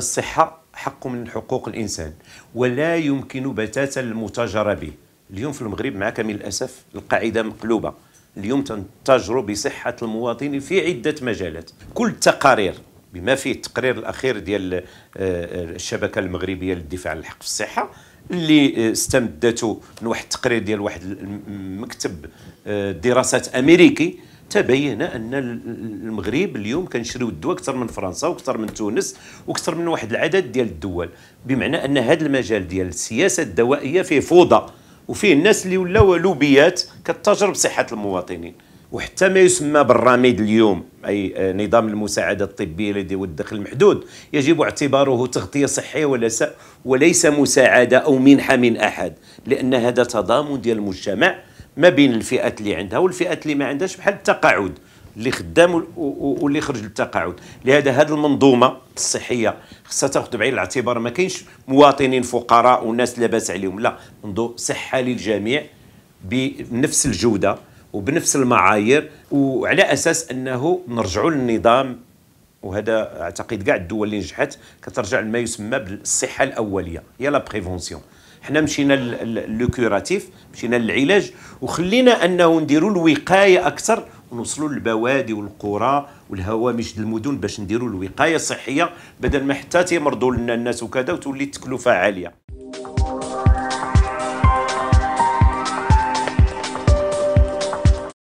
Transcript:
الصحة حق من حقوق الإنسان ولا يمكن بتاتا المتاجرة به اليوم في المغرب معك من الأسف القاعدة مقلوبة اليوم تنتجر بصحة المواطن في عدة مجالات كل التقارير بما فيه التقرير الأخير ديال آه، آه، الشبكة المغربية للدفاع عن الحق في الصحة اللي آه، استمدته من واحد التقرير ديال واحد المكتب دراسات أمريكي تبين ان المغرب اليوم كنشريو الدواء اكثر من فرنسا واكثر من تونس واكثر من واحد العدد ديال الدول بمعنى ان هذا المجال ديال السياسه الدوائيه فيه فوضى وفيه الناس اللي ولاو لوبيات كتجر بصحه المواطنين وحتى ما يسمى بالراميد اليوم اي آه، نظام المساعده الطبيه الذي هو الدخل المحدود يجب اعتباره تغطيه صحيه وليس مساعده او منحه من احد لان هذا تضامن ديال المجتمع ما بين الفئات اللي عندها والفئات اللي ما عندهاش بحال التقاعد اللي خدام واللي خرج للتقاعد لهذا هذه المنظومه الصحيه خصها تاخذ بعين الاعتبار ما كاينش مواطنين فقراء وناس لاباس عليهم لا منظو صحه للجميع بنفس الجوده وبنفس المعايير وعلى اساس انه نرجعوا للنظام وهذا اعتقد كاع الدول اللي نجحت كترجع لما يسمى بالصحه الاوليه هي لا بريفونسيون حنا مشينا لو كوراتيف مشينا للعلاج وخلينا انه نديروا الوقايه اكثر ونوصلوا للبوادي والقرى والهوامش المدن باش نديروا الوقايه الصحيه بدل ما حتى تيمرضوا الناس وكذا وتولي التكلفه عاليه